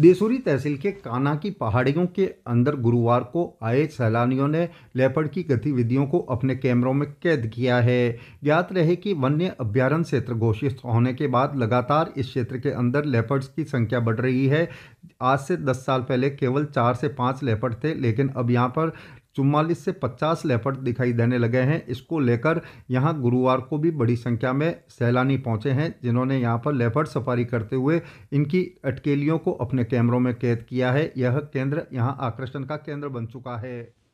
देसूरी तहसील के काना की पहाड़ियों के अंदर गुरुवार को आए सैलानियों ने लेपर्ड की गतिविधियों को अपने कैमरों में कैद किया है ज्ञात रहे कि वन्य अभ्यारण क्षेत्र घोषित होने के बाद लगातार इस क्षेत्र के अंदर लेपर्ड्स की संख्या बढ़ रही है आज से दस साल पहले केवल चार से पाँच लेपट थे लेकिन अब यहाँ पर चुम्मालीस से पचास लेपट दिखाई देने लगे हैं इसको लेकर यहाँ गुरुवार को भी बड़ी संख्या में सैलानी पहुँचे हैं जिन्होंने यहाँ पर लेपट सफारी करते हुए इनकी अटकेलियों को अपने कैमरों में कैद किया है यह केंद्र यहाँ आकर्षण का केंद्र बन चुका है